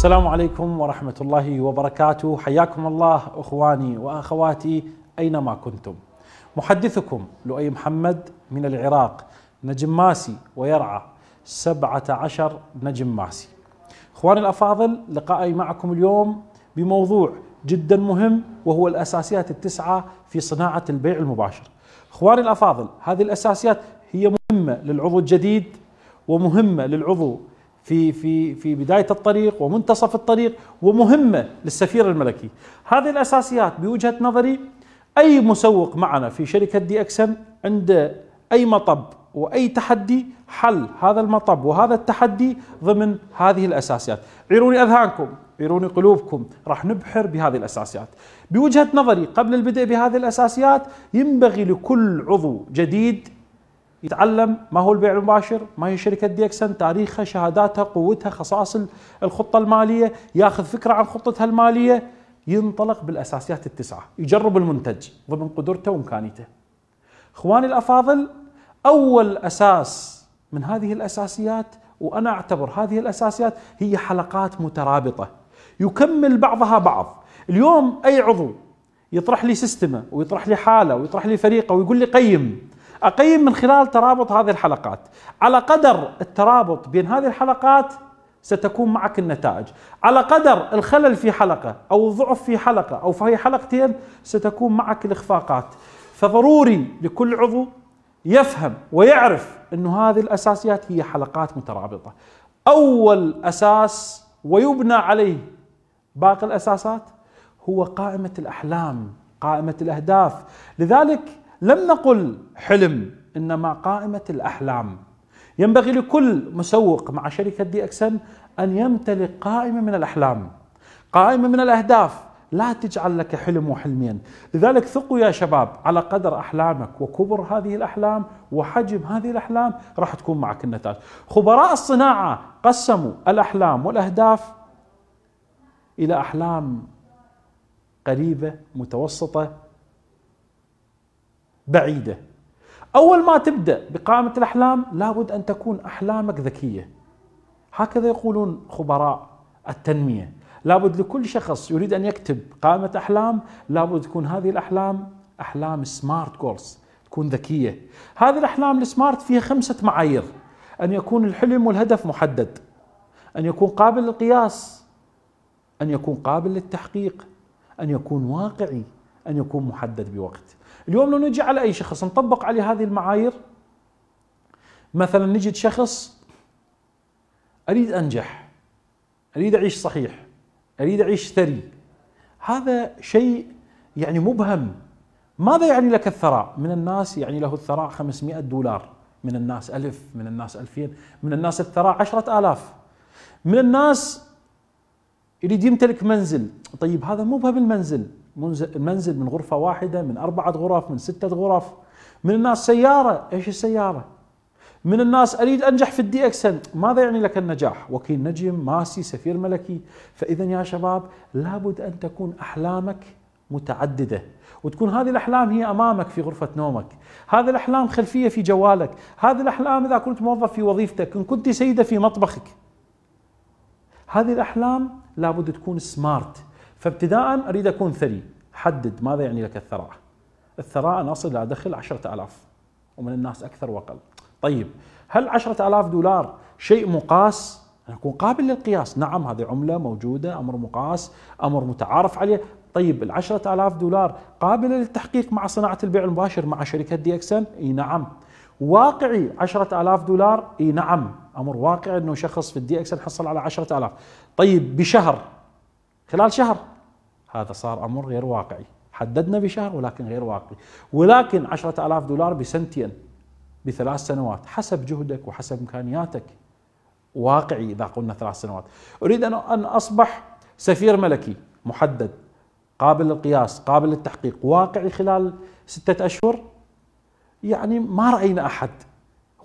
السلام عليكم ورحمة الله وبركاته حياكم الله أخواني وأخواتي أينما كنتم محدثكم لؤي محمد من العراق نجم ماسي ويرعى سبعة عشر نجم ماسي أخواني الأفاضل لقائي معكم اليوم بموضوع جدا مهم وهو الأساسيات التسعة في صناعة البيع المباشر أخواني الأفاضل هذه الأساسيات هي مهمة للعضو الجديد ومهمة للعضو في في في بدايه الطريق ومنتصف الطريق ومهمه للسفير الملكي. هذه الاساسيات بوجهه نظري اي مسوق معنا في شركه دي اكسن عنده اي مطب واي تحدي حل هذا المطب وهذا التحدي ضمن هذه الاساسيات. عيروني اذهانكم، عيروني قلوبكم، راح نبحر بهذه الاساسيات. بوجهه نظري قبل البدء بهذه الاساسيات ينبغي لكل عضو جديد يتعلم ما هو البيع المباشر ما هي شركة ديكسن تاريخها شهاداتها قوتها خصائص الخطة المالية ياخذ فكرة عن خطتها المالية ينطلق بالأساسيات التسعة يجرب المنتج ضمن قدرته وإمكانيته إخواني الأفاضل أول أساس من هذه الأساسيات وأنا أعتبر هذه الأساسيات هي حلقات مترابطة يكمل بعضها بعض اليوم أي عضو يطرح لي سيستمه ويطرح لي حاله ويطرح لي فريقه ويقول لي قيم أقيم من خلال ترابط هذه الحلقات على قدر الترابط بين هذه الحلقات ستكون معك النتائج على قدر الخلل في حلقة أو الضعف في حلقة أو في حلقتين ستكون معك الإخفاقات فضروري لكل عضو يفهم ويعرف أن هذه الأساسيات هي حلقات مترابطة أول أساس ويبنى عليه باقي الأساسات هو قائمة الأحلام قائمة الأهداف لذلك لم نقل حلم إنما قائمة الأحلام ينبغي لكل مسوق مع شركة دي أكسن أن يمتلك قائمة من الأحلام قائمة من الأهداف لا تجعل لك حلم وحلمين لذلك ثقوا يا شباب على قدر أحلامك وكبر هذه الأحلام وحجم هذه الأحلام راح تكون معك النتائج خبراء الصناعة قسموا الأحلام والأهداف إلى أحلام قريبة متوسطة بعيدة أول ما تبدأ بقائمة الأحلام لابد أن تكون أحلامك ذكية هكذا يقولون خبراء التنمية لابد لكل شخص يريد أن يكتب قائمة أحلام لابد تكون هذه الأحلام أحلام سمارت جولز تكون ذكية هذه الأحلام السمارت فيها خمسة معايير أن يكون الحلم والهدف محدد أن يكون قابل للقياس أن يكون قابل للتحقيق أن يكون واقعي أن يكون محدد بوقت اليوم لو نجي على اي شخص نطبق عليه هذه المعايير مثلا نجد شخص اريد انجح اريد اعيش صحيح اريد اعيش ثري هذا شيء يعني مبهم ماذا يعني لك الثراء من الناس يعني له الثراء 500 دولار من الناس ألف من الناس ألفين من الناس الثراء عشرة آلاف من الناس يريد يمتلك منزل طيب هذا مو بهم المنزل منزل من غرفة واحدة من أربعة غرف من ستة غرف من الناس سيارة إيش السيارة من الناس أريد أنجح في الدي إكسن ماذا يعني لك النجاح وكيل نجم ماسي سفير ملكي فإذا يا شباب لابد أن تكون أحلامك متعددة وتكون هذه الأحلام هي أمامك في غرفة نومك هذه الأحلام خلفية في جوالك هذه الأحلام إذا كنت موظف في وظيفتك إن كنت سيدة في مطبخك هذه الأحلام لابد تكون سمارت فابتداء اريد اكون ثري حدد ماذا يعني لك الثراء الثراء انا اصل ادخل 10000 ومن الناس اكثر واقل طيب هل 10000 دولار شيء مقاس اكون قابل للقياس نعم هذه عملة موجودة أمر مقاس أمر متعارف عليه طيب ال آلاف دولار قابلة للتحقيق مع صناعة البيع المباشر مع شركة دي اكسن اي نعم واقعي عشرة آلاف دولار اي نعم أمر واقعي أنه شخص في الدي اكسن حصل على عشرة آلاف طيب بشهر خلال شهر هذا صار أمر غير واقعي حددنا بشهر ولكن غير واقعي ولكن عشرة ألاف دولار بسنتين بثلاث سنوات حسب جهدك وحسب إمكانياتك واقعي إذا قلنا ثلاث سنوات أريد أن أصبح سفير ملكي محدد قابل للقياس قابل للتحقيق واقعي خلال ستة أشهر يعني ما رأينا أحد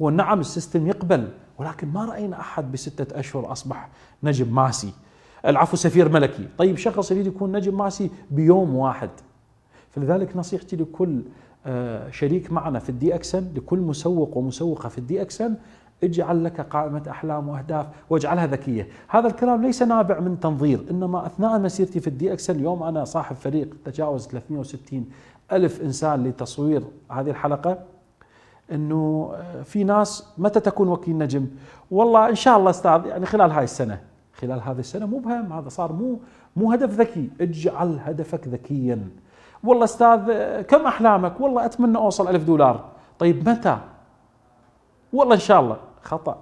هو نعم السيستم يقبل ولكن ما رأينا أحد بستة أشهر أصبح نجم ماسي العفو سفير ملكي طيب شخص يريد يكون نجم معسي بيوم واحد فلذلك نصيحتي لكل آه، شريك معنا في الدي اكسن لكل مسوق ومسوقه في الدي اكسن اجعل لك قائمة أحلام وأهداف واجعلها ذكية هذا الكلام ليس نابع من تنظير إنما أثناء مسيرتي في الدي أكسل اليوم أنا صاحب فريق تجاوز 360 ألف إنسان لتصوير هذه الحلقة انه آه، في ناس متى تكون وكيل نجم؟ والله ان شاء الله استاذ يعني خلال هاي السنه خلال هذه السنه مبهم هذا صار مو مو هدف ذكي اجعل هدفك ذكيا والله استاذ كم احلامك والله اتمنى اوصل ألف دولار طيب متى والله ان شاء الله خطا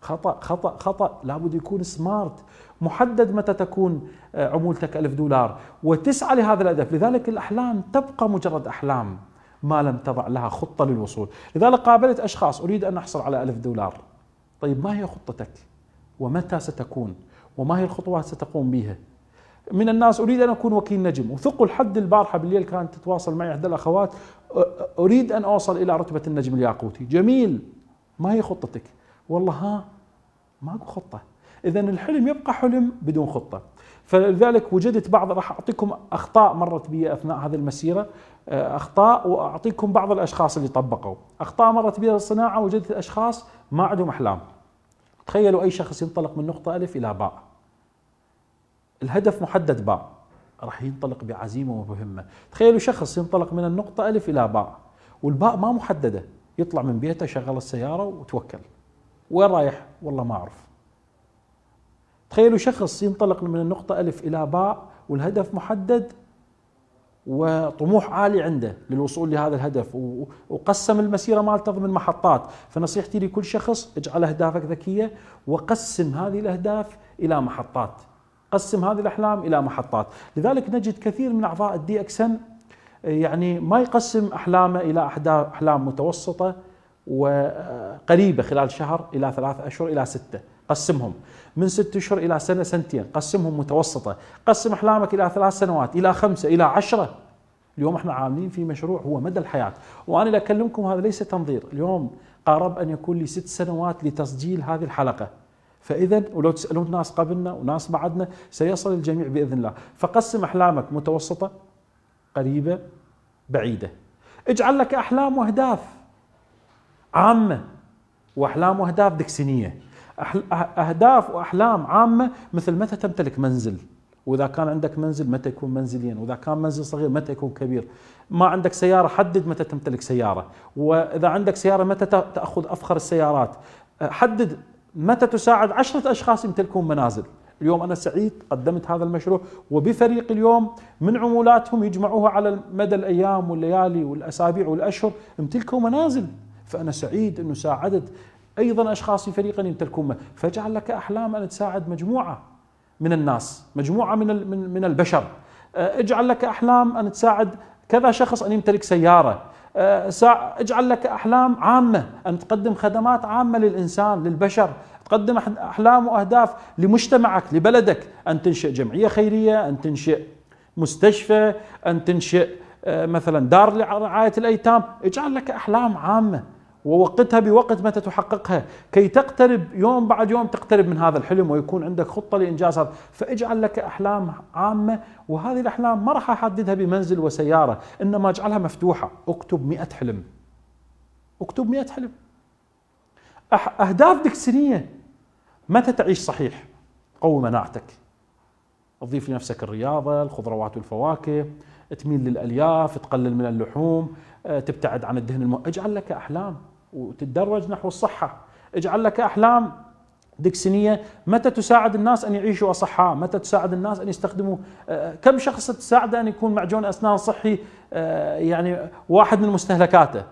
خطا خطا خطا لابد يكون سمارت محدد متى تكون آه، عمولتك ألف دولار وتسعى لهذا الهدف لذلك الاحلام تبقى مجرد احلام ما لم تضع لها خطه للوصول لذلك قابلت اشخاص اريد ان احصل على ألف دولار طيب ما هي خطتك ومتى ستكون وما هي الخطوات ستقوم بها من الناس اريد ان اكون وكيل نجم وثق الحد البارحه بالليل كانت تتواصل معي احدى الاخوات اريد ان اوصل الى رتبه النجم الياقوتي جميل ما هي خطتك والله ها ماكو خطه اذا الحلم يبقى حلم بدون خطه فلذلك وجدت بعض راح اعطيكم اخطاء مرت بي اثناء هذه المسيره اخطاء واعطيكم بعض الاشخاص اللي طبقوا اخطاء مرت بي الصناعه وجدت اشخاص ما عندهم احلام تخيلوا أي شخص ينطلق من نقطة ألف إلى باء الهدف محدد باء راح ينطلق بعزيمة ومهمة تخيلوا شخص ينطلق من النقطة ألف إلى باء والباء ما محددة يطلع من بيته شغل السيارة وتوكل وين رايح والله ما أعرف تخيلوا شخص ينطلق من النقطة ألف إلى باء والهدف محدد وطموح عالي عنده للوصول لهذا الهدف وقسم المسيره مالته ضمن محطات فنصيحتي لكل شخص اجعل اهدافك ذكيه وقسم هذه الاهداف الى محطات قسم هذه الاحلام الى محطات لذلك نجد كثير من اعضاء الدي اكسن آه، يعني ما يقسم احلامه الى احلام متوسطه وقريبه آه، خلال شهر الى ثلاث اشهر الى سته قسمهم من ست اشهر الى سنه سنتين قسمهم متوسطه قسم احلامك الى ثلاث سنوات الى خمسه الى عشره اليوم احنا عاملين في مشروع هو مدى الحياه وانا اللي اكلمكم هذا ليس تنظير اليوم قارب ان يكون لي ست سنوات لتسجيل هذه الحلقه فاذا ولو تسالون ناس قبلنا وناس بعدنا سيصل الجميع باذن الله فقسم احلامك متوسطه قريبه بعيده اجعل لك احلام واهداف عامه واحلام واهداف دكسينيه اهداف واحلام عامه مثل متى تمتلك منزل واذا كان عندك منزل متى يكون منزلين واذا كان منزل صغير متى يكون كبير ما عندك سياره حدد متى تمتلك سياره واذا عندك سياره متى تاخذ افخر السيارات أه، حدد متى تساعد عشرة أشخاص يمتلكون منازل اليوم أنا سعيد قدمت هذا المشروع وبفريق اليوم من عمولاتهم يجمعوها على مدى الأيام والليالي والأسابيع والأشهر امتلكوا منازل فأنا سعيد أنه ساعدت أيضا أشخاص فريقا يمتلكون فاجعل لك أحلام أن تساعد مجموعة من الناس مجموعة من, من البشر آه، اجعل لك أحلام أن تساعد كذا شخص أن يمتلك سيارة آه، اجعل لك أحلام عامة أن تقدم خدمات عامة للإنسان للبشر تقدم أحلام وأهداف لمجتمعك لبلدك أن تنشئ جمعية خيرية أن تنشئ مستشفى أن تنشئ آه، مثلا دار لرعاية الأيتام اجعل لك أحلام عامة ووقتها بوقت متى تحققها كي تقترب يوم بعد يوم تقترب من هذا الحلم ويكون عندك خطة لإنجاز هذا فاجعل لك أحلام عامة وهذه الأحلام ما راح أحددها بمنزل وسيارة إنما اجعلها مفتوحة اكتب مئة حلم اكتب مئة حلم أهداف دكسينية متى تعيش صحيح قوي مناعتك تضيف لنفسك الرياضة الخضروات والفواكه تميل للألياف تقلل من اللحوم أه، تبتعد عن الدهن المؤ... اجعل لك أحلام وتتدرج نحو الصحة اجعل لك أحلام دكسينية متى تساعد الناس أن يعيشوا أصحاء متى تساعد الناس أن يستخدموا آه، كم شخص تساعده أن يكون معجون أسنان صحي آه، يعني واحد من مستهلكاته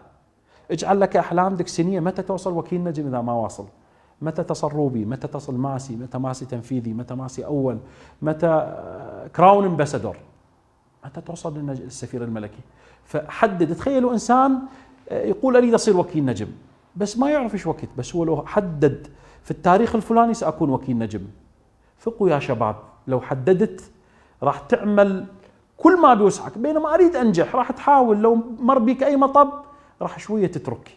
اجعل لك أحلام دكسينية متى توصل وكيل نجم إذا ما واصل متى تصل روبي متى تصل ماسي متى ماسي تنفيذي متى ماسي أول متى آه، كراون امباسادور متى توصل للسفير الملكي فحدد تخيلوا إنسان يقول اريد اصير وكيل نجم بس ما يعرف ايش وقت بس هو لو حدد في التاريخ الفلاني ساكون وكيل نجم فقوا يا شباب لو حددت راح تعمل كل ما بوسعك بينما اريد انجح راح تحاول لو مر بك اي مطب راح شويه تترك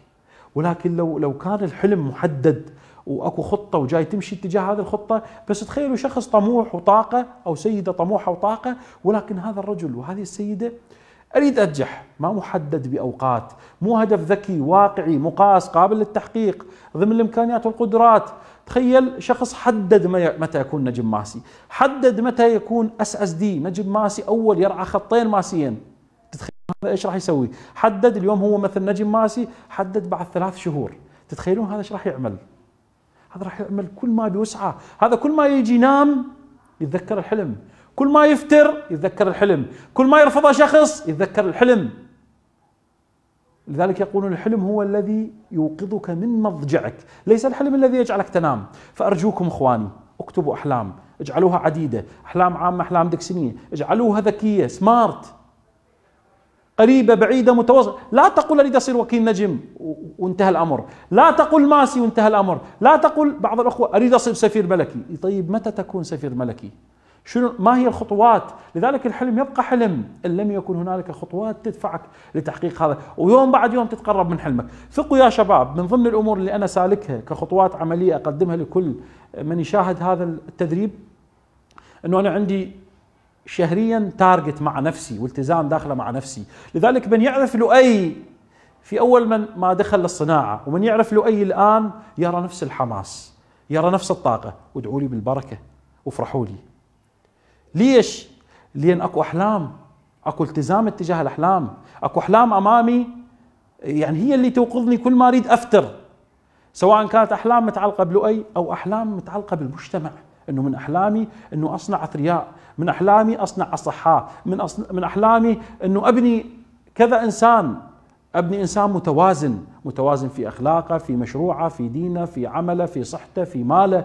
ولكن لو لو كان الحلم محدد واكو خطه وجاي تمشي اتجاه هذه الخطه بس تخيلوا شخص طموح وطاقه او سيده طموحه وطاقه ولكن هذا الرجل وهذه السيده أريد أنجح ما محدد بأوقات مو هدف ذكي واقعي مقاس قابل للتحقيق ضمن الإمكانيات والقدرات تخيل شخص حدد متى يكون نجم ماسي حدد متى يكون اس اس دي نجم ماسي أول يرعى خطين ماسيين تتخيل هذا إيش راح يسوي حدد اليوم هو مثل نجم ماسي حدد بعد ثلاث شهور تتخيلون هذا ايش راح يعمل هذا راح يعمل كل ما بوسعه هذا كل ما يجي ينام يتذكر الحلم كل ما يفتر يتذكر الحلم كل ما يرفضه شخص يتذكر الحلم لذلك يقولون الحلم هو الذي يوقظك من مضجعك ليس الحلم الذي يجعلك تنام فأرجوكم إخواني اكتبوا أحلام اجعلوها عديدة أحلام عامة أحلام دكسينية اجعلوها ذكية سمارت قريبة بعيدة متوسطة لا تقل أريد أصير وكيل نجم وانتهى الأمر لا تقل ماسي وانتهى الأمر لا تقل بعض الأخوة أريد أصير سفير ملكي طيب متى تكون سفير ملكي شنو ما هي الخطوات لذلك الحلم يبقى حلم ان لم يكن هنالك خطوات تدفعك لتحقيق هذا ويوم بعد يوم تتقرب من حلمك ثقوا يا شباب من ضمن الامور اللي انا سالكها كخطوات عمليه اقدمها لكل من يشاهد هذا التدريب انه انا عندي شهريا تارجت مع نفسي والتزام داخله مع نفسي لذلك من يعرف لؤي في اول من ما دخل للصناعه ومن يعرف لؤي الان يرى نفس الحماس يرى نفس الطاقه وادعوا لي بالبركه وافرحوا لي ليش؟ لأن أكو أحلام أكو التزام اتجاه الأحلام أكو أحلام أمامي يعني هي اللي توقظني كل ما أريد أفتر سواء كانت أحلام متعلقة بلؤي أو أحلام متعلقة بالمجتمع انه من احلامي انه اصنع اثرياء، من احلامي اصنع اصحاء، من أصنع من احلامي انه ابني كذا انسان ابني انسان متوازن، متوازن في اخلاقه، في مشروعه، في دينه، في عمله، في صحته، في ماله.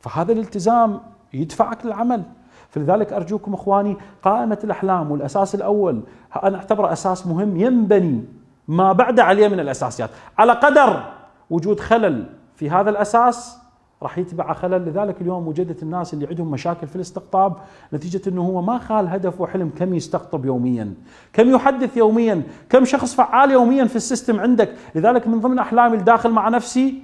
فهذا الالتزام يدفعك للعمل. فلذلك أرجوكم إخواني قائمة الأحلام والأساس الأول أنا أعتبره أساس مهم ينبني ما بعد عليه من الأساسيات على قدر وجود خلل في هذا الأساس راح يتبع خلل لذلك اليوم وجدت الناس اللي عندهم مشاكل في الاستقطاب نتيجة أنه هو ما خال هدف وحلم كم يستقطب يوميا كم يحدث يوميا كم شخص فعال يوميا في السيستم عندك لذلك من ضمن أحلامي الداخل مع نفسي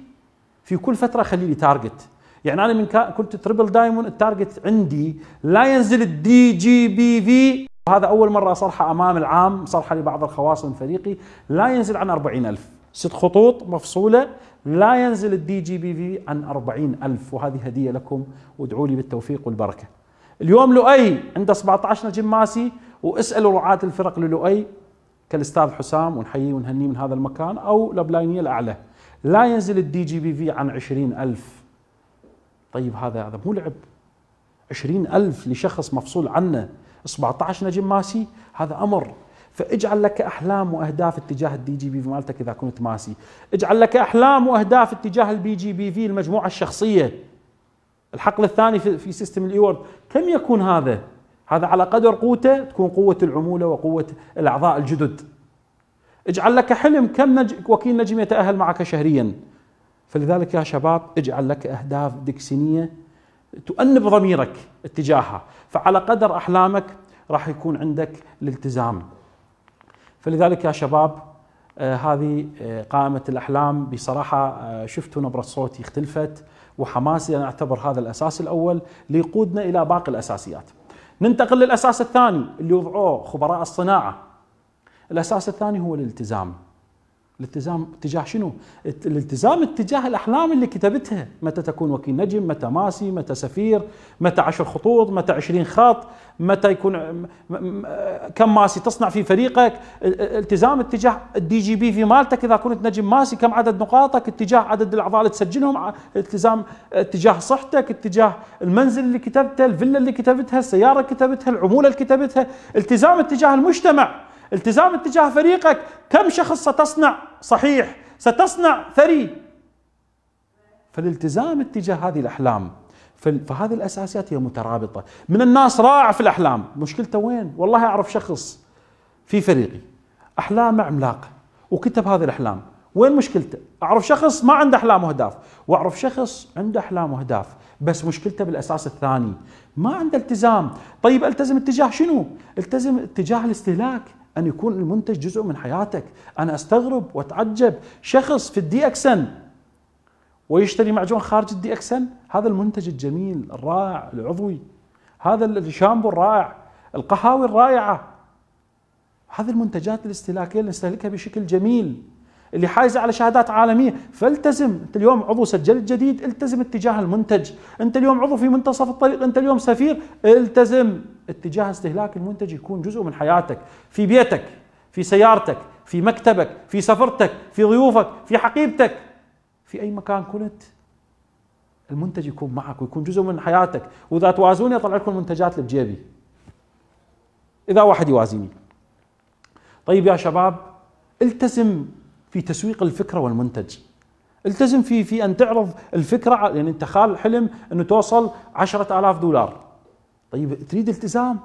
في كل فترة خلي لي تارجت يعني انا من كنت تربل دايموند التارجت عندي لا ينزل الدي جي بي في وهذا اول مره اصرحه امام العام صرحه لبعض الخواص من فريقي لا ينزل عن 40000 ست خطوط مفصوله لا ينزل الدي جي بي في عن 40000 وهذه هديه لكم وادعوا لي بالتوفيق والبركه اليوم لؤي عنده 17 نجم ماسي واسالوا رعاه الفرق للؤي كالاستاذ حسام ونحييه ونهنيه من هذا المكان او لبلاينيه الاعلى لا ينزل الدي جي بي في عن 20000 طيب هذا هذا مو لعب عشرين ألف لشخص مفصول عنه 17 نجم ماسي هذا أمر فاجعل لك احلام واهداف اتجاه الدي جي بي في مالتك اذا كنت ماسي اجعل لك احلام واهداف اتجاه البي جي بي في المجموعه الشخصيه الحقل الثاني في, في سيستم الايورد كم يكون هذا هذا على قدر قوته تكون قوه العموله وقوه الاعضاء الجدد اجعل لك حلم كم نج... وكيل نجم يتاهل معك شهريا فلذلك يا شباب اجعل لك اهداف دكسينيه تؤنب ضميرك اتجاهها فعلى قدر احلامك راح يكون عندك الالتزام فلذلك يا شباب آه هذه آه، قائمة الأحلام بصراحة آه شفتوا نبرة صوتي اختلفت وحماسي أنا أعتبر هذا الأساس الأول ليقودنا إلى باقي الأساسيات ننتقل للأساس الثاني اللي وضعوه خبراء الصناعة الأساس الثاني هو الالتزام الالتزام اتجاه شنو؟ الالتزام اتجاه الاحلام اللي كتبتها، متى تكون وكيل نجم، متى ماسي، متى سفير، متى عشر خطوط، متى عشرين خط، متى يكون كم ماسي تصنع في فريقك، التزام اتجاه الدي جي بي في مالتك اذا كنت نجم ماسي، كم عدد نقاطك، اتجاه عدد الاعضاء اللي تسجلهم، التزام اتجاه صحتك، اتجاه المنزل اللي كتبته، الفيلا اللي كتبتها، السياره اللي كتبتها، العموله اللي كتبتها، التزام اتجاه المجتمع، التزام اتجاه فريقك كم شخص ستصنع صحيح ستصنع ثري فالالتزام اتجاه هذه الأحلام فهذه الأساسيات هي مترابطة من الناس رائع في الأحلام مشكلته وين والله أعرف شخص في فريقي أحلامه عملاقة وكتب هذه الأحلام وين مشكلته؟ اعرف شخص ما عنده احلام واهداف، واعرف شخص عنده احلام واهداف، بس مشكلته بالاساس الثاني، ما عنده التزام، طيب التزم اتجاه شنو؟ التزم اتجاه الاستهلاك، أن يكون المنتج جزء من حياتك أنا أستغرب وأتعجب شخص في الدي أكسن ويشتري معجون خارج الدي أكسن هذا المنتج الجميل الرائع العضوي هذا الشامبو الرائع القهاوي الرائعة هذه المنتجات الاستهلاكية اللي نستهلكها بشكل جميل اللي حايزه على شهادات عالميه فالتزم انت اليوم عضو سجلت جديد التزم اتجاه المنتج انت اليوم عضو في منتصف الطريق انت اليوم سفير التزم اتجاه استهلاك المنتج يكون جزء من حياتك في بيتك في سيارتك في مكتبك في سفرتك في ضيوفك في حقيبتك في اي مكان كنت المنتج يكون معك ويكون جزء من حياتك واذا توازوني اطلع لكم المنتجات اللي بجيبي اذا واحد يوازيني طيب يا شباب التزم في تسويق الفكره والمنتج التزم في في ان تعرض الفكره يعني انت خال حلم انه توصل 10000 دولار طيب تريد التزام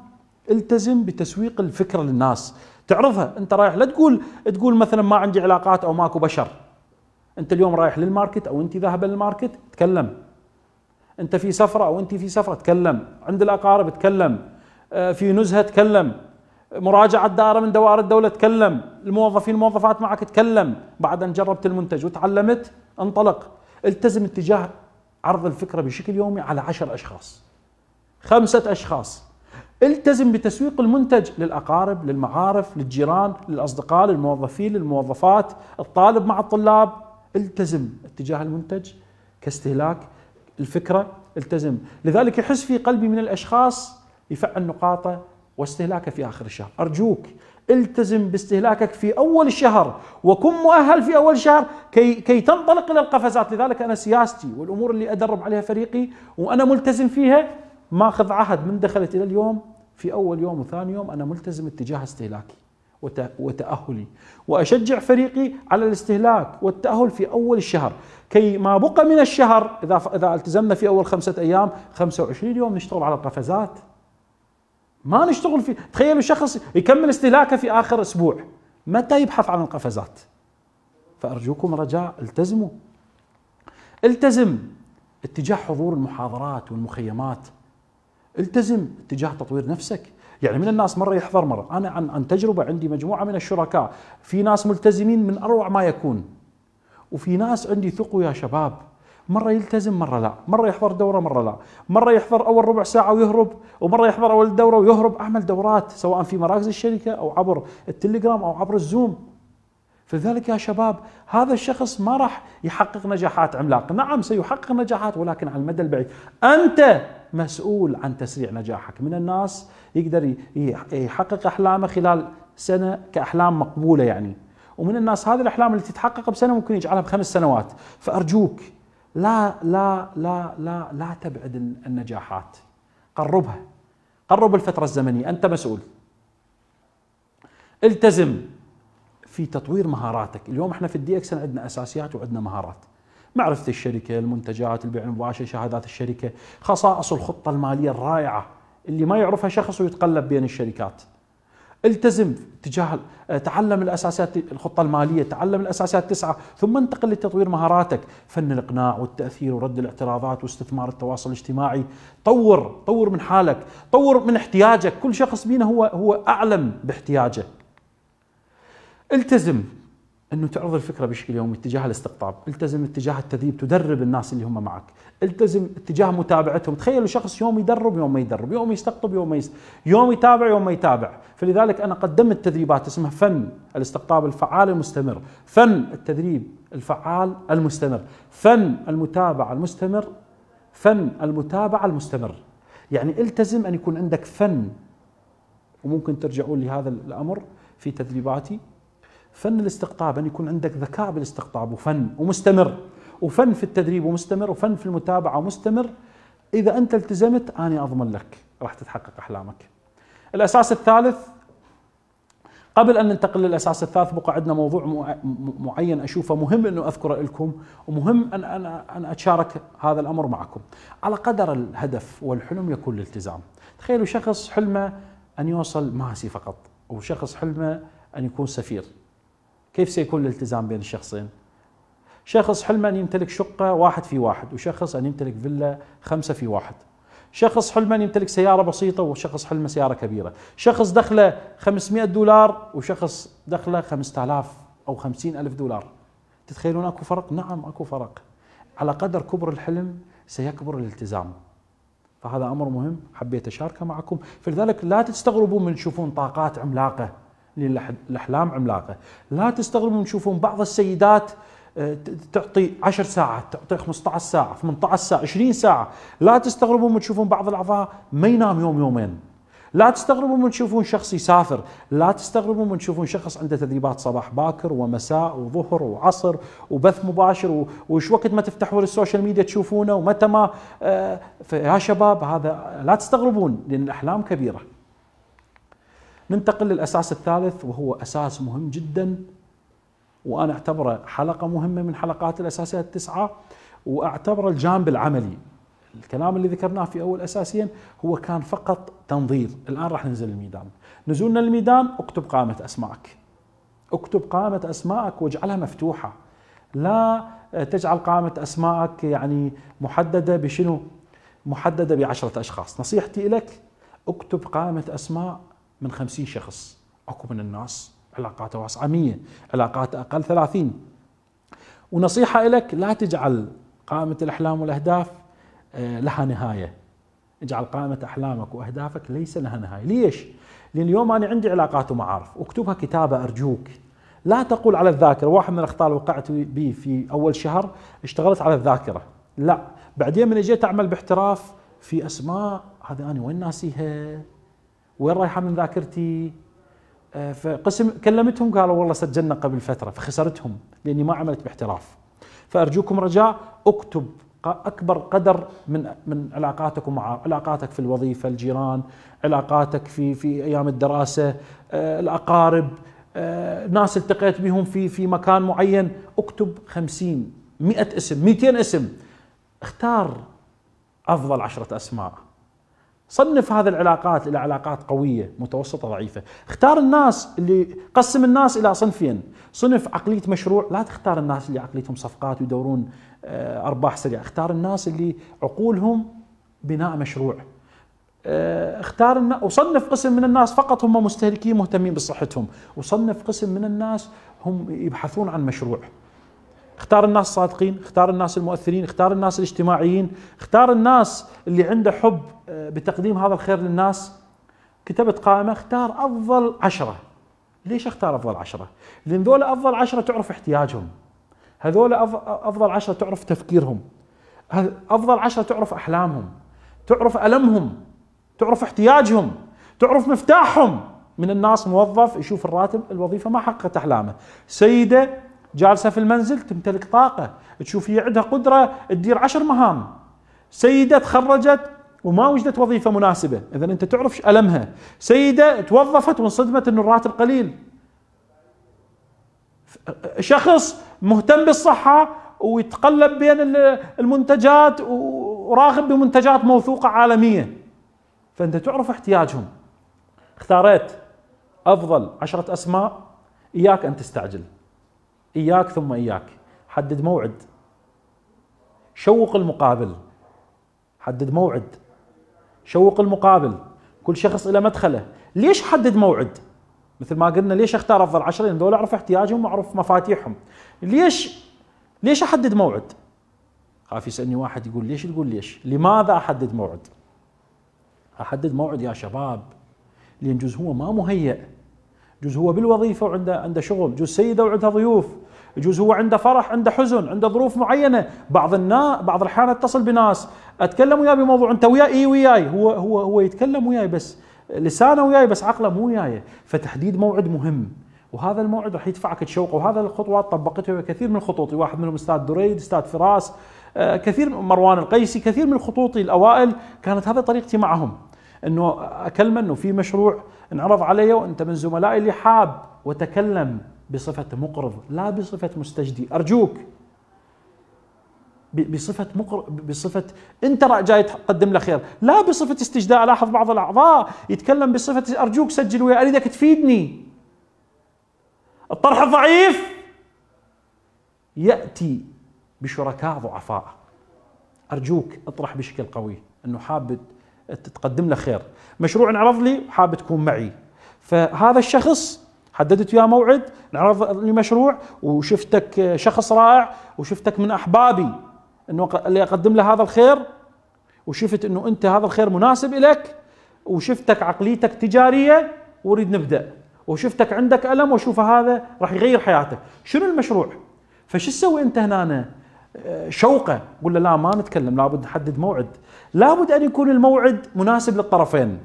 التزم بتسويق الفكره للناس تعرضها انت رايح لا تقول تقول مثلا ما عندي علاقات او ماكو بشر انت اليوم رايح للماركت او انت ذاهبه للماركت تكلم انت في سفره او انت في سفره تكلم عند الاقارب تكلم آه، في نزهه تكلم مراجعة دائرة من دوائر الدولة تكلم الموظفين الموظفات معك تكلم بعد أن جربت المنتج وتعلمت انطلق التزم اتجاه عرض الفكرة بشكل يومي على عشر أشخاص خمسة أشخاص التزم بتسويق المنتج للأقارب للمعارف للجيران للأصدقاء للموظفين للموظفات الطالب مع الطلاب التزم اتجاه المنتج كاستهلاك الفكرة التزم لذلك يحس في قلبي من الأشخاص يفعل نقاطه واستهلاكه في آخر الشهر أرجوك التزم باستهلاكك في أول الشهر وكن مؤهل في أول الشهر كي, كي تنطلق إلى القفزات لذلك أنا سياستي والأمور اللي أدرب عليها فريقي وأنا ملتزم فيها ماخذ عهد من دخلت إلى اليوم في أول يوم وثاني يوم أنا ملتزم اتجاه استهلاكي وتأهلي وأشجع فريقي على الاستهلاك والتأهل في أول الشهر كي ما بقى من الشهر إذا, إذا التزمنا في أول خمسة أيام 25 يوم نشتغل على القفزات ما نشتغل فيه تخيلوا شخص يكمل استهلاكه في آخر أسبوع متى يبحث عن القفزات فأرجوكم رجاء التزموا التزم اتجاه حضور المحاضرات والمخيمات التزم اتجاه تطوير نفسك يعني من الناس مره يحضر مره انا عن عن تجربه عندي مجموعه من الشركاء في ناس ملتزمين من اروع ما يكون وفي ناس عندي ثقوا يا شباب مره يلتزم مره لا مره يحضر دوره مره لا مره يحضر اول ربع ساعه ويهرب ومره يحضر اول دوره ويهرب اعمل دورات سواء في مراكز الشركه او عبر التليجرام او عبر الزوم فلذلك يا شباب هذا الشخص ما راح يحقق نجاحات عملاقه نعم سيحقق نجاحات ولكن على المدى البعيد انت مسؤول عن تسريع نجاحك من الناس يقدر يحقق احلامه خلال سنه كاحلام مقبوله يعني ومن الناس هذه الاحلام اللي تتحقق بسنه ممكن يجعلها بخمس سنوات فارجوك لا لا لا لا لا تبعد النجاحات قربها قرب الفترة الزمنية أنت مسؤول التزم في تطوير مهاراتك اليوم احنا في الدي اكسن عندنا اساسيات وعندنا مهارات معرفة الشركة المنتجات البيع المباشر شهادات الشركة خصائص الخطة المالية الرائعة اللي ما يعرفها شخص ويتقلب بين الشركات التزم تجاه آه، تعلم الاساسيات الخطه الماليه، تعلم الاساسيات التسعه، ثم انتقل لتطوير مهاراتك، فن الاقناع والتاثير ورد الاعتراضات واستثمار التواصل الاجتماعي، طور طور من حالك، طور من احتياجك، كل شخص بينا هو هو اعلم باحتياجه. التزم انه تعرض الفكره بشكل يومي اتجاه الاستقطاب، التزم اتجاه التدريب، تدرب الناس اللي هم معك، التزم اتجاه متابعتهم، تخيلوا شخص يوم يدرب يوم ما يدرب، يوم يستقطب يوم ما يست... يوم يتابع يوم ما يتابع، فلذلك انا قدمت تدريبات اسمها فن الاستقطاب الفعال المستمر، فن التدريب الفعال المستمر، فن المتابعه المستمر، فن المتابعه المستمر. يعني التزم ان يكون عندك فن وممكن ترجعون لهذا الامر في تدريباتي فن الاستقطاب ان يعني يكون عندك ذكاء بالاستقطاب وفن ومستمر وفن في التدريب ومستمر وفن في المتابعه ومستمر اذا انت التزمت انا اضمن لك راح تتحقق احلامك. الاساس الثالث قبل ان ننتقل للاساس الثالث بقى عندنا موضوع معين اشوفه مهم انه اذكره لكم ومهم ان انا ان اتشارك هذا الامر معكم. على قدر الهدف والحلم يكون الالتزام. تخيلوا شخص حلمه ان يوصل ماسي فقط وشخص حلمه ان يكون سفير كيف سيكون الالتزام بين الشخصين؟ شخص حلمه أن يمتلك شقة واحد في واحد وشخص أن يمتلك فيلا خمسة في واحد شخص حلمه أن يمتلك سيارة بسيطة وشخص حلمه سيارة كبيرة شخص دخله 500 دولار وشخص دخله 5000 أو 50 ألف دولار تتخيلون أكو فرق؟ نعم أكو فرق على قدر كبر الحلم سيكبر الالتزام فهذا أمر مهم حبيت أشاركه معكم فلذلك لا تستغربوا من تشوفون طاقات عملاقة للأحلام عملاقة لا تستغربون تشوفون بعض السيدات آه، تعطي 10 ساعات تعطي 15 ساعة 18 ساعة 20 ساعة لا تستغربوا من تشوفون بعض الأعضاء ما ينام يوم يومين لا تستغربوا من تشوفون شخص يسافر لا تستغربوا من تشوفون شخص عنده تدريبات صباح باكر ومساء وظهر وعصر وبث مباشر وش وقت ما تفتحوا السوشيال ميديا تشوفونه ومتى ما آه، يا شباب هذا لا تستغربون لأن الأحلام كبيرة ننتقل للاساس الثالث وهو اساس مهم جدا وانا اعتبره حلقه مهمه من حلقات الاساسيه التسعه واعتبره الجانب العملي الكلام اللي ذكرناه في اول اساسيا هو كان فقط تنظير الان راح ننزل الميدان نزولنا الميدان اكتب قائمه اسمائك اكتب قائمه اسمائك واجعلها مفتوحه لا تجعل قائمه اسمائك يعني محدده بشنو محدده بعشرة اشخاص نصيحتي لك اكتب قائمه اسماء من 50 شخص اكو من الناس علاقاته واسعه 100 علاقاته اقل 30 ونصيحه لك لا تجعل قائمه الاحلام والاهداف آه، لها نهايه اجعل قائمه احلامك واهدافك ليس لها نهايه ليش لان اليوم انا عندي علاقات ومعارف اكتبها كتابه ارجوك لا تقول على الذاكره واحد من الاخطاء اللي وقعت به في اول شهر اشتغلت على الذاكره لا بعدين من اجيت اعمل باحتراف في اسماء هذه انا وين ناسيها وين رايحه من ذاكرتي آه، فقسم كلمتهم قالوا والله سجلنا قبل فتره فخسرتهم لاني ما عملت باحتراف فارجوكم رجاء اكتب اكبر قدر من من علاقاتكم مع علاقاتك في الوظيفه الجيران علاقاتك في في ايام الدراسه آه، الاقارب آه، ناس التقيت بهم في في مكان معين اكتب 50 100 اسم 200 اسم اختار افضل عشرة اسماء صنف هذه العلاقات الى علاقات قويه متوسطه ضعيفه اختار الناس اللي قسم الناس الى صنفين صنف عقليه مشروع لا تختار الناس اللي عقليتهم صفقات ويدورون آه، ارباح سريعه اختار الناس اللي عقولهم بناء مشروع آه، اختار وصنف قسم من الناس فقط هم مستهلكين مهتمين بصحتهم وصنف قسم من الناس هم يبحثون عن مشروع اختار الناس الصادقين اختار الناس المؤثرين اختار الناس الاجتماعيين اختار الناس اللي عنده حب آه، بتقديم هذا الخير للناس كتبت قائمة اختار أفضل عشرة ليش اختار أفضل عشرة؟ لأن ذول أفضل عشرة تعرف احتياجهم هذول أفضل عشرة تعرف تفكيرهم أفضل عشرة تعرف أحلامهم تعرف ألمهم تعرف احتياجهم تعرف مفتاحهم من الناس موظف يشوف الراتب الوظيفة ما حققت أحلامه سيدة جالسه في المنزل تمتلك طاقه تشوف هي عندها قدره تدير عشر مهام سيده تخرجت وما وجدت وظيفه مناسبه اذا انت تعرف المها سيده توظفت وانصدمت انه الراتب قليل شخص مهتم بالصحه ويتقلب بين المنتجات وراغب بمنتجات موثوقه عالميه فانت تعرف احتياجهم اختاريت افضل عشره اسماء اياك ان تستعجل اياك ثم اياك حدد موعد شوق المقابل حدد موعد شوق المقابل كل شخص له مدخله ليش حدد موعد مثل ما قلنا ليش اختار افضل 10 لان دول اعرف احتياجهم واعرف مفاتيحهم ليش ليش احدد موعد خاف يسالني واحد يقول ليش تقول ليش لماذا احدد موعد احدد موعد يا شباب لان جزء هو ما مهيأ يجوز هو بالوظيفه وعنده عنده شغل يجوز سيده وعندها ضيوف يجوز هو عنده فرح عنده حزن عنده ظروف معينه بعض الناس بعض الاحيان اتصل بناس اتكلم وياه بموضوع انت وياي اي وياي هو هو هو يتكلم وياي بس لسانه وياي بس عقله مو وياي فتحديد موعد مهم وهذا الموعد راح يدفعك تشوقه وهذا الخطوات طبقتها كثير من خطوطي واحد منهم استاذ دريد استاذ فراس آه، كثير مروان القيسي كثير من خطوطي الاوائل كانت هذه طريقتي معهم انه اكلمه انه في مشروع انعرض علي وانت من زملائي اللي حاب وتكلم بصفه مقرض لا بصفه مستجدي ارجوك بصفة مقر بصفة انت جاي تقدم له خير، لا بصفة استجداء لاحظ بعض الاعضاء يتكلم بصفة ارجوك سجل ويا اريدك تفيدني. الطرح الضعيف ياتي بشركاء ضعفاء. ارجوك اطرح بشكل قوي انه حابب تقدم له خير مشروع انعرض لي حاب تكون معي فهذا الشخص حددت وياه موعد انعرض لي مشروع وشفتك شخص رائع وشفتك من احبابي انه اللي اقدم له هذا الخير وشفت انه انت هذا الخير مناسب لك وشفتك عقليتك تجاريه واريد نبدا وشفتك عندك الم واشوف هذا راح يغير حياتك شنو المشروع فشو تسوي انت هنا شوقه قل له لا ما نتكلم لابد نحدد موعد لابد ان يكون الموعد مناسب للطرفين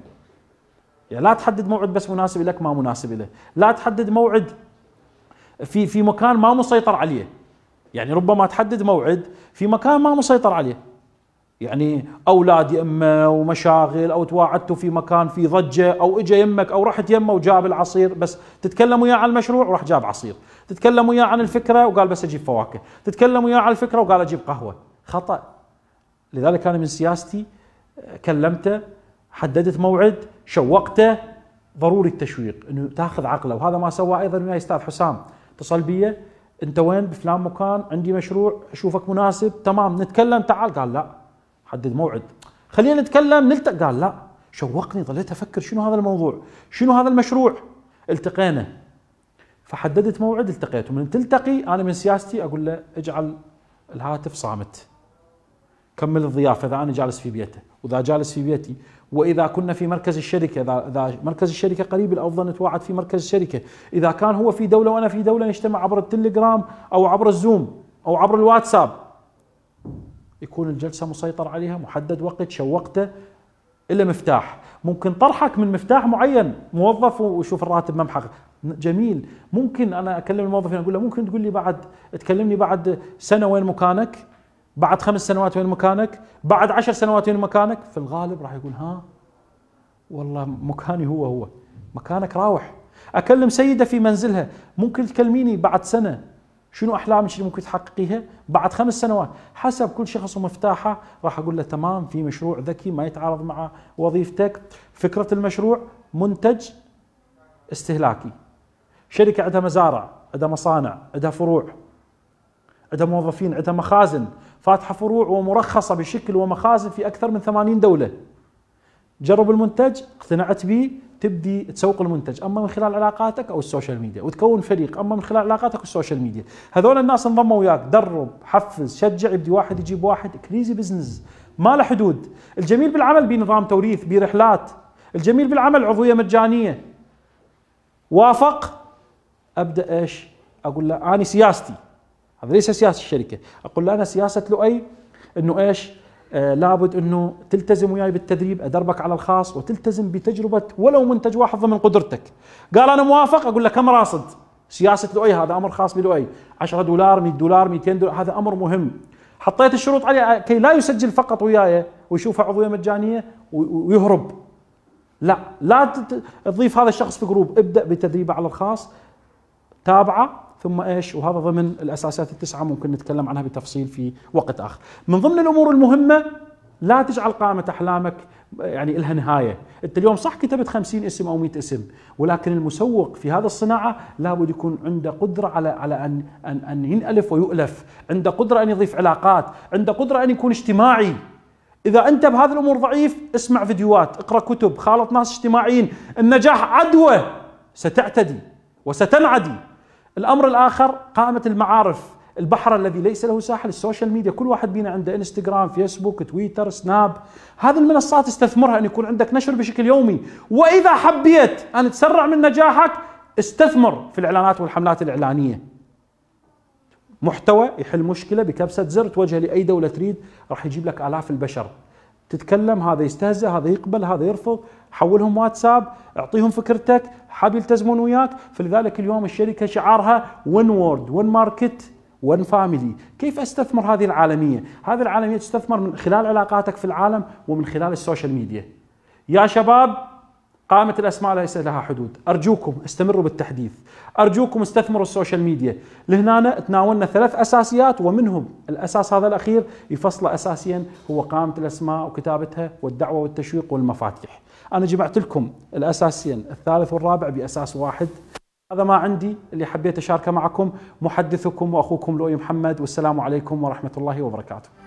يعني لا تحدد موعد بس مناسب لك ما مناسب له لا تحدد موعد في في مكان ما مسيطر عليه يعني ربما تحدد موعد في مكان ما مسيطر عليه يعني اولاد يمه ومشاغل او تواعدتوا في مكان في ضجه او اجى يمك او رحت يمه وجاب العصير بس تتكلم وياه عن المشروع وراح جاب عصير، تتكلم وياه عن الفكره وقال بس اجيب فواكه، تتكلم وياه عن الفكره وقال اجيب قهوه، خطا. لذلك انا من سياستي كلمته حددت موعد شوقته ضروري التشويق انه تاخذ عقله وهذا ما سوى ايضا وياي استاذ حسام اتصل بي انت وين بفلان مكان عندي مشروع اشوفك مناسب تمام نتكلم تعال قال لا حدد موعد خلينا نتكلم نلتقى قال لا شوقني ظليت افكر شنو هذا الموضوع شنو هذا المشروع التقينا فحددت موعد التقيت ومن تلتقي انا من سياستي اقول له اجعل الهاتف صامت كمل الضيافه اذا انا جالس في بيته واذا جالس في بيتي واذا كنا في مركز الشركه اذا اذا مركز الشركه قريب الافضل نتواعد في مركز الشركه اذا كان هو في دوله وانا في دوله نجتمع عبر التليجرام او عبر الزوم او عبر الواتساب يكون الجلسه مسيطر عليها محدد وقت شوقته الا مفتاح ممكن طرحك من مفتاح معين موظف وشوف الراتب ما محقق جميل ممكن انا اكلم الموظفين اقول له ممكن تقول لي بعد تكلمني بعد سنه وين مكانك بعد خمس سنوات وين مكانك بعد عشر سنوات وين مكانك في الغالب راح يقول ها والله مكاني هو هو مكانك راوح اكلم سيده في منزلها ممكن تكلميني بعد سنه شنو احلامك اللي ممكن تحققيها بعد خمس سنوات حسب كل شخص ومفتاحه راح اقول له تمام في مشروع ذكي ما يتعارض مع وظيفتك فكره المشروع منتج استهلاكي شركه عندها مزارع عندها مصانع عندها فروع عندها موظفين عندها مخازن فاتحه فروع ومرخصه بشكل ومخازن في اكثر من 80 دوله جرب المنتج اقتنعت به تبدي تسوق المنتج اما من خلال علاقاتك او السوشيال ميديا وتكون فريق اما من خلال علاقاتك والسوشيال ميديا هذول الناس انضموا وياك درب حفز شجع يبدي واحد يجيب واحد كريزي بزنس ما له حدود الجميل بالعمل بنظام توريث برحلات الجميل بالعمل عضويه مجانيه وافق ابدا ايش اقول له انا سياستي هذا ليس سياسه الشركه اقول له انا سياسه لؤي انه ايش آه، لابد انه تلتزم وياي بالتدريب ادربك على الخاص وتلتزم بتجربه ولو منتج واحد ضمن قدرتك قال انا موافق اقول له كم راصد سياسه لؤي هذا امر خاص بلؤي 10 دولار 100 دولار 200 دولار هذا امر مهم حطيت الشروط عليه آه، كي لا يسجل فقط وياي ويشوفها عضويه مجانيه ويهرب لا لا تضيف هذا الشخص في جروب ابدا بتدريبه على الخاص تابعه ثم ايش وهذا ضمن الاساسات التسعه ممكن نتكلم عنها بتفصيل في وقت اخر من ضمن الامور المهمه لا تجعل قائمه احلامك يعني لها نهايه انت اليوم صح كتبت 50 اسم او 100 اسم ولكن المسوق في هذه الصناعه لابد يكون عنده قدره على على ان ان ان ينالف ويؤلف عنده قدره ان يضيف علاقات عنده قدره ان يكون اجتماعي اذا انت بهذه الامور ضعيف اسمع فيديوهات اقرا كتب خالط ناس اجتماعيين النجاح عدوى ستعتدي وستنعدي الامر الاخر قائمه المعارف البحر الذي ليس له ساحل السوشيال ميديا كل واحد بينا عنده انستغرام فيسبوك تويتر سناب هذه المنصات استثمرها ان يكون عندك نشر بشكل يومي واذا حبيت ان تسرع من نجاحك استثمر في الاعلانات والحملات الاعلانيه محتوى يحل مشكله بكبسه زر توجه لاي دوله تريد راح يجيب لك الاف البشر تتكلم هذا يستهزئ هذا يقبل هذا يرفض حولهم واتساب اعطيهم فكرتك حاب يلتزمون وياك فلذلك اليوم الشركه شعارها ون وورد ون ماركت ون فاميلي كيف استثمر هذه العالميه هذه العالميه تستثمر من خلال علاقاتك في العالم ومن خلال السوشيال ميديا يا شباب قامت الاسماء ليس لها حدود، ارجوكم استمروا بالتحديث، ارجوكم استثمروا السوشيال ميديا، لهنا تناولنا ثلاث اساسيات ومنهم الاساس هذا الاخير يفصله اساسيا هو قائمة الاسماء وكتابتها والدعوه والتشويق والمفاتيح. انا جمعت لكم الاساسين الثالث والرابع باساس واحد. هذا ما عندي اللي حبيت اشاركه معكم محدثكم واخوكم لؤي محمد والسلام عليكم ورحمه الله وبركاته.